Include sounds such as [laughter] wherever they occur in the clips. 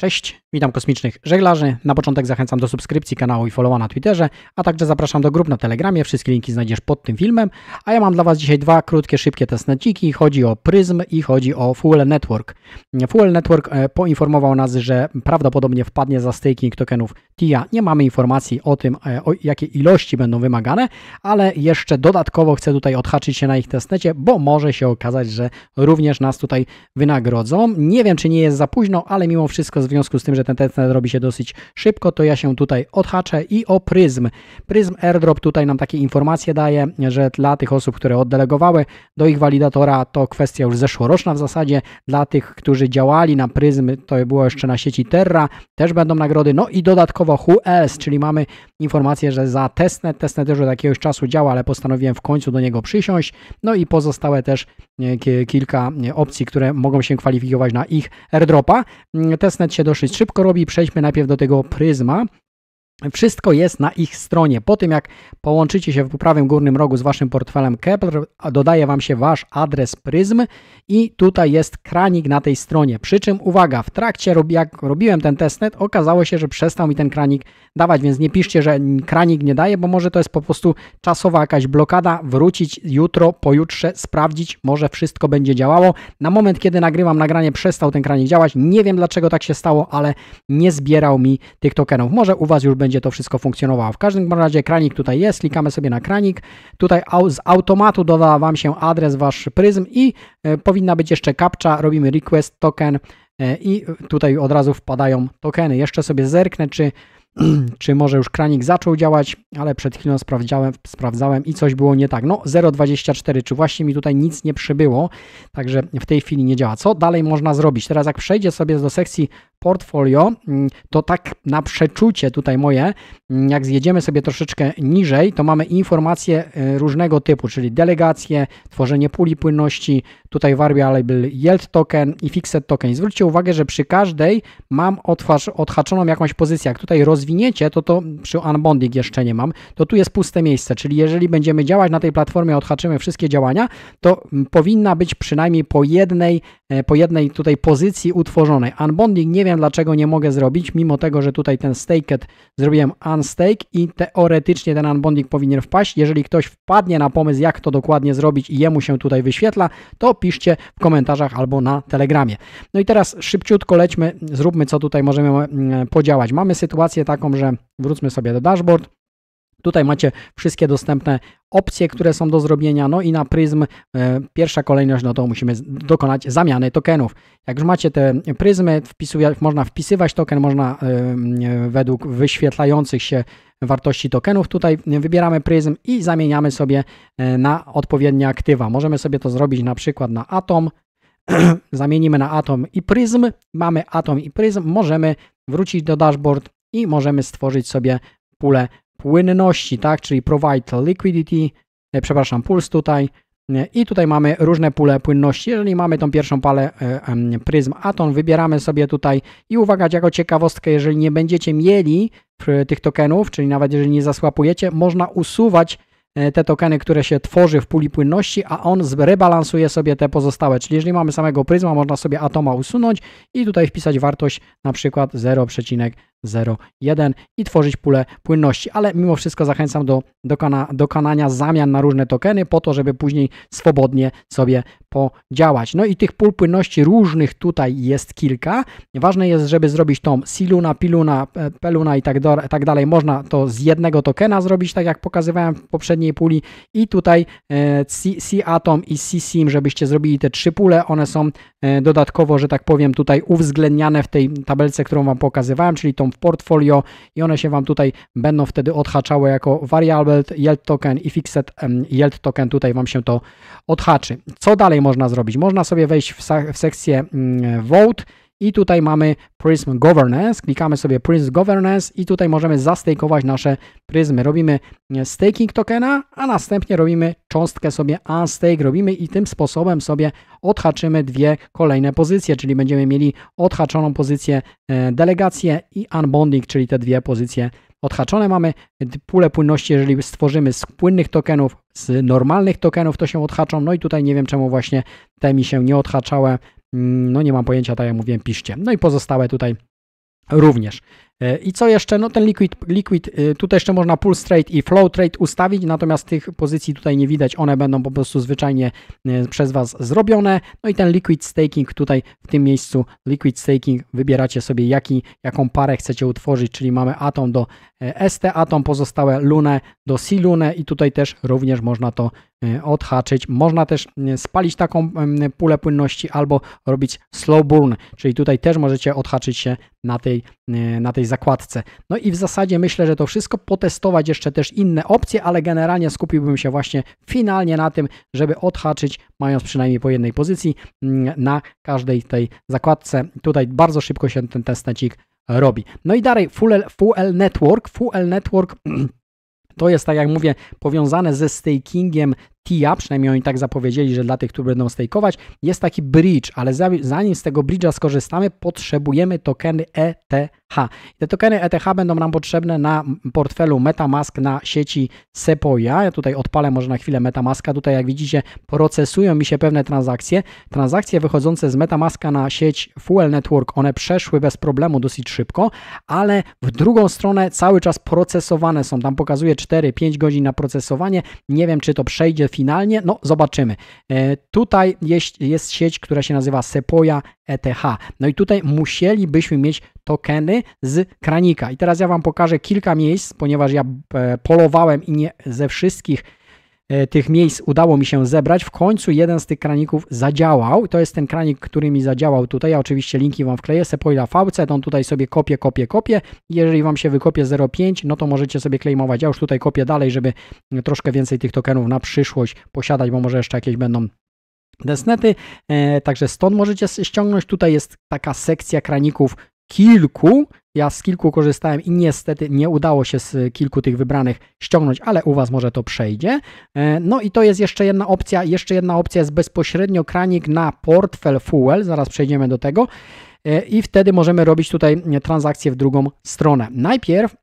Cześć, witam kosmicznych żeglarzy. Na początek zachęcam do subskrypcji kanału i followa na Twitterze, a także zapraszam do grup na Telegramie. Wszystkie linki znajdziesz pod tym filmem. A ja mam dla Was dzisiaj dwa krótkie, szybkie testneciki. Chodzi o Pryzm i chodzi o Fuel Network. Fuel Network e, poinformował nas, że prawdopodobnie wpadnie za staking tokenów TIA. Nie mamy informacji o tym, e, o jakie ilości będą wymagane, ale jeszcze dodatkowo chcę tutaj odhaczyć się na ich testnecie, bo może się okazać, że również nas tutaj wynagrodzą. Nie wiem, czy nie jest za późno, ale mimo wszystko związku z tym, że ten testnet robi się dosyć szybko, to ja się tutaj odhaczę i o Pryzm. Pryzm AirDrop tutaj nam takie informacje daje, że dla tych osób, które oddelegowały do ich walidatora, to kwestia już zeszłoroczna w zasadzie. Dla tych, którzy działali na Pryzm, to było jeszcze na sieci Terra, też będą nagrody. No i dodatkowo Who Else, czyli mamy informację, że za testnet, testnet już od jakiegoś czasu działa, ale postanowiłem w końcu do niego przysiąść. No i pozostałe też e, kilka e, opcji, które mogą się kwalifikować na ich airdropa. Mm, testnet się się dosyć szybko robi. Przejdźmy najpierw do tego pryzma. Wszystko jest na ich stronie. Po tym jak połączycie się w prawym górnym rogu z waszym portfelem Kepler, dodaje wam się wasz adres Pryzm i tutaj jest kranik na tej stronie. Przy czym uwaga, w trakcie jak robiłem ten testnet, okazało się, że przestał mi ten kranik dawać, więc nie piszcie, że kranik nie daje, bo może to jest po prostu czasowa jakaś blokada. Wrócić jutro, pojutrze, sprawdzić, może wszystko będzie działało. Na moment, kiedy nagrywam nagranie, przestał ten kranik działać. Nie wiem dlaczego tak się stało, ale nie zbierał mi tych tokenów. Może u was już będzie będzie to wszystko funkcjonowało. W każdym razie kranik tutaj jest, klikamy sobie na kranik. Tutaj z automatu doda Wam się adres Wasz pryzm i e, powinna być jeszcze kapcza, robimy request token e, i tutaj od razu wpadają tokeny. Jeszcze sobie zerknę, czy, [clears throat] czy może już kranik zaczął działać, ale przed chwilą sprawdzałem, sprawdzałem i coś było nie tak. No 0,24, czy właśnie mi tutaj nic nie przybyło, także w tej chwili nie działa. Co dalej można zrobić? Teraz jak przejdzie sobie do sekcji portfolio, mm, to tak na przeczucie tutaj moje, mm, jak zjedziemy sobie troszeczkę niżej, to mamy informacje e, różnego typu, czyli delegacje, tworzenie puli płynności, tutaj variable yield token i fixed token. Zwróćcie uwagę, że przy każdej mam odhaczoną jakąś pozycję. Jak tutaj rozwiniecie, to to przy unbonding jeszcze nie mam, to tu jest puste miejsce, czyli jeżeli będziemy działać na tej platformie, odhaczymy wszystkie działania, to mm, powinna być przynajmniej po jednej, e, po jednej tutaj pozycji utworzonej. Unbonding nie wiem, zastanawiam, dlaczego nie mogę zrobić, mimo tego, że tutaj ten staked zrobiłem unstake i teoretycznie ten unbonding powinien wpaść. Jeżeli ktoś wpadnie na pomysł, jak to dokładnie zrobić i jemu się tutaj wyświetla, to piszcie w komentarzach albo na Telegramie. No i teraz szybciutko lećmy, zróbmy co tutaj możemy mm, podziałać. Mamy sytuację taką, że wróćmy sobie do dashboard. Tutaj macie wszystkie dostępne opcje, które są do zrobienia, no i na pryzm e, pierwsza kolejność, no to musimy dokonać zamiany tokenów. Jak już macie te pryzmy, wpisuje, można wpisywać token, można e, e, według wyświetlających się wartości tokenów. Tutaj wybieramy pryzm i zamieniamy sobie na odpowiednie aktywa. Możemy sobie to zrobić na przykład na atom. [clears throat] Zamienimy na atom i pryzm. Mamy atom i pryzm. Możemy wrócić do dashboard i możemy stworzyć sobie pulę płynności, tak, czyli provide liquidity, e, przepraszam, puls tutaj. E, I tutaj mamy różne pule płynności. Jeżeli mamy tą pierwszą palę e, pryzm Atom, wybieramy sobie tutaj i uwaga, jako ciekawostkę, jeżeli nie będziecie mieli tych tokenów, czyli nawet jeżeli nie zasłapujecie, można usuwać te tokeny, które się tworzy w puli płynności, a on zrebalansuje sobie te pozostałe. Czyli jeżeli mamy samego pryzma, można sobie atoma usunąć i tutaj wpisać wartość na przykład 0,5 0,1 i tworzyć pulę płynności, ale mimo wszystko zachęcam do dokona, dokonania zamian na różne tokeny po to, żeby później swobodnie sobie podziałać. No i tych pól płynności różnych tutaj jest kilka. Ważne jest, żeby zrobić tą siluna, piluna, e, peluna i tak, do, tak dalej. Można to z jednego tokena zrobić, tak jak pokazywałem w poprzedniej puli i tutaj e, C-Atom i C-Sim, żebyście zrobili te trzy pule. One są e, dodatkowo, że tak powiem, tutaj uwzględniane w tej tabelce, którą Wam pokazywałem, czyli tą w portfolio i one się Wam tutaj będą wtedy odhaczały jako variable yield token i fixed yield token. Tutaj Wam się to odhaczy. Co dalej można zrobić? Można sobie wejść w, w sekcję mm, vote i tutaj mamy Prism Governance. Klikamy sobie Prism Governance i tutaj możemy zastejkować nasze pryzmy. Robimy e, staking tokena, a następnie robimy cząstkę sobie unstake robimy i tym sposobem sobie odhaczymy dwie kolejne pozycje, czyli będziemy mieli odhaczoną pozycję e, delegację i unbonding, czyli te dwie pozycje odhaczone mamy pulę płynności, jeżeli stworzymy z płynnych tokenów, z normalnych tokenów, to się odhaczą. No i tutaj nie wiem, czemu właśnie te mi się nie odhaczały, Mm, no nie mam pojęcia, tak jak mówiłem, piszcie. No i pozostałe tutaj również. E, I co jeszcze? No ten liquid, liquid, e, tutaj jeszcze można pulse trade i flow trade ustawić, natomiast tych pozycji tutaj nie widać, one będą po prostu zwyczajnie e, przez Was zrobione. No i ten liquid staking tutaj w tym miejscu, liquid staking wybieracie sobie jaki, jaką parę chcecie utworzyć, czyli mamy atom do ST atom, pozostałe lunę do C lunę i tutaj też również można to odhaczyć. Można też spalić taką pulę płynności albo robić slow burn, czyli tutaj też możecie odhaczyć się na tej, na tej zakładce. No i w zasadzie myślę, że to wszystko, potestować jeszcze też inne opcje, ale generalnie skupiłbym się właśnie finalnie na tym, żeby odhaczyć, mając przynajmniej po jednej pozycji mm, na każdej tej zakładce. Tutaj bardzo szybko się ten testnecik robi. No i dalej Full, full Network, Full Network [clears throat] to jest, tak jak mówię, powiązane ze stakingiem TIA, przynajmniej oni tak zapowiedzieli, że dla tych, którzy będą stakeować, jest taki bridge, ale zanim z tego bridge'a skorzystamy, potrzebujemy tokeny ETH. Te tokeny ETH będą nam potrzebne na portfelu MetaMask na sieci Sepoia. Ja tutaj odpalę może na chwilę MetaMaska. Tutaj jak widzicie procesują mi się pewne transakcje. Transakcje wychodzące z MetaMaska na sieć Fuel Network, one przeszły bez problemu dosyć szybko, ale w drugą stronę cały czas procesowane są. Tam pokazuje 4-5 godzin na procesowanie. Nie wiem, czy to przejdzie finalnie? No, zobaczymy. E, tutaj jest, jest sieć, która się nazywa Sepoja ETH. No i tutaj musielibyśmy mieć tokeny z kranika. I teraz ja Wam pokażę kilka miejsc, ponieważ ja e, polowałem i nie ze wszystkich E, tych miejsc udało mi się zebrać. W końcu jeden z tych kraników zadziałał. To jest ten kranik, który mi zadziałał tutaj. Ja oczywiście linki Wam wkleję. Sepoila Faucet, on tutaj sobie kopie, kopie, kopie. Jeżeli Wam się wykopie 0,5, no to możecie sobie klejmować. Ja już tutaj kopię dalej, żeby troszkę więcej tych tokenów na przyszłość posiadać, bo może jeszcze jakieś będą Desnety, e, także stąd możecie ściągnąć. Tutaj jest taka sekcja kraników kilku. Ja z kilku korzystałem i niestety nie udało się z kilku tych wybranych ściągnąć, ale u Was może to przejdzie. E, no i to jest jeszcze jedna opcja. Jeszcze jedna opcja jest bezpośrednio kranik na portfel Fuel. Zaraz przejdziemy do tego. E, I wtedy możemy robić tutaj transakcję w drugą stronę. Najpierw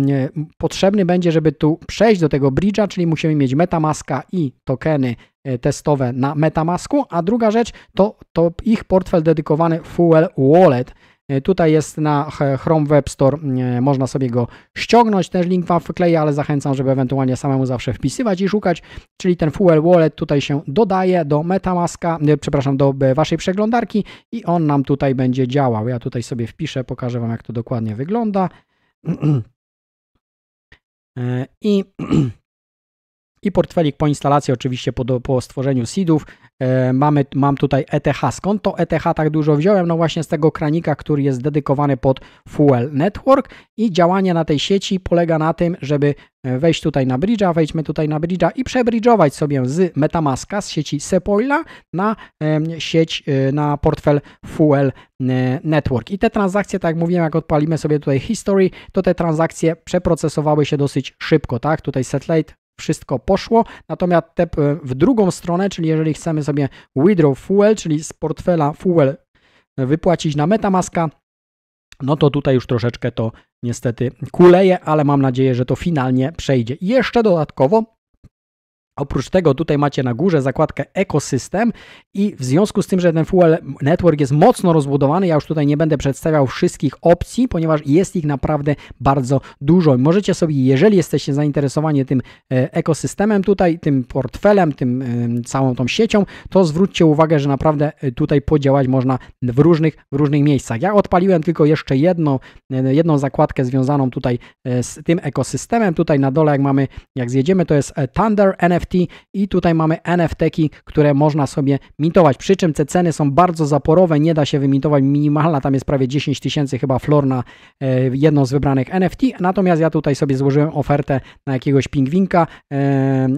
[clears throat] potrzebny będzie, żeby tu przejść do tego bridge'a, czyli musimy mieć Metamaska i tokeny e, testowe na Metamasku, a druga rzecz to, to ich portfel dedykowany Fuel Wallet E, tutaj jest na Chrome Web Store, e, można sobie go ściągnąć, też link Wam wkleję, ale zachęcam, żeby ewentualnie samemu zawsze wpisywać i szukać, czyli ten Fuel Wallet tutaj się dodaje do Metamaska, e, przepraszam, do Waszej przeglądarki i on nam tutaj będzie działał. Ja tutaj sobie wpiszę, pokażę Wam jak to dokładnie wygląda. [clears throat] I [clears throat] i portfelik po instalacji oczywiście po, do, po stworzeniu seedów. E, mamy, mam tutaj ETH. Skąd to ETH tak dużo wziąłem? No właśnie z tego kranika, który jest dedykowany pod Fuel Network i działanie na tej sieci polega na tym, żeby e, wejść tutaj na bridge'a, wejdźmy tutaj na bridge'a i przebridżować sobie z Metamaska, z sieci Sepoila na e, sieć, e, na portfel Fuel e, Network. I te transakcje, tak jak mówiłem, jak odpalimy sobie tutaj history, to te transakcje przeprocesowały się dosyć szybko, tak? Tutaj setLate wszystko poszło. Natomiast te e, w drugą stronę, czyli jeżeli chcemy sobie withdraw fuel, czyli z portfela fuel e, wypłacić na Metamaska, no to tutaj już troszeczkę to niestety kuleje, ale mam nadzieję, że to finalnie przejdzie. I jeszcze dodatkowo Oprócz tego tutaj macie na górze zakładkę ekosystem i w związku z tym, że ten Fuel Network jest mocno rozbudowany, ja już tutaj nie będę przedstawiał wszystkich opcji, ponieważ jest ich naprawdę bardzo dużo. Możecie sobie, jeżeli jesteście zainteresowani tym e, ekosystemem tutaj, tym portfelem, tym e, całą tą siecią, to zwróćcie uwagę, że naprawdę e, tutaj podziałać można w różnych, w różnych miejscach. Ja odpaliłem tylko jeszcze jedno, jedną zakładkę związaną tutaj z tym ekosystemem. Tutaj na dole, jak mamy, jak zjedziemy, to jest Thunder NFT NFT i tutaj mamy nft które można sobie mintować. Przy czym te ceny są bardzo zaporowe, nie da się wymintować Minimalna tam jest prawie 10 tysięcy chyba flor na e, jedną z wybranych NFT. Natomiast ja tutaj sobie złożyłem ofertę na jakiegoś pingwinka e,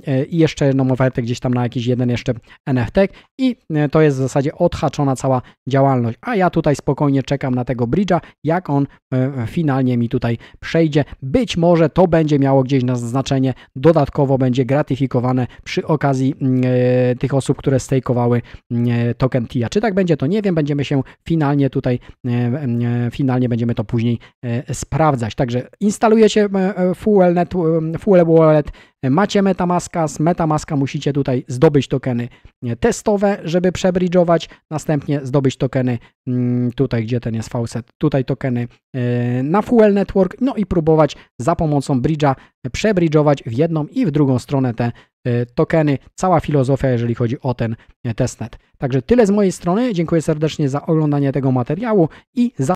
e, i jeszcze jedną ofertę gdzieś tam na jakiś jeden jeszcze NFT i e, to jest w zasadzie odhaczona cała działalność. A ja tutaj spokojnie czekam na tego bridge'a, jak on e, finalnie mi tutaj przejdzie. Być może to będzie miało gdzieś na znaczenie, dodatkowo będzie gratyfikowany przy okazji mm, e, tych osób, które stejkowały mm, e, token TIA. Czy tak będzie, to nie wiem, będziemy się finalnie tutaj, e, finalnie będziemy to później sprawdzać. Także instalujecie Fuel, Net, Fuel Wallet, Macie MetaMaska, z MetaMaska musicie tutaj zdobyć tokeny testowe, żeby przebridżować, następnie zdobyć tokeny mm, tutaj, gdzie ten jest faucet, tutaj tokeny e, na Fuel Network, no i próbować za pomocą bridge'a przebridżować w jedną i w drugą stronę te e, tokeny, cała filozofia, jeżeli chodzi o ten e, testnet. Także tyle z mojej strony. Dziękuję serdecznie za oglądanie tego materiału i za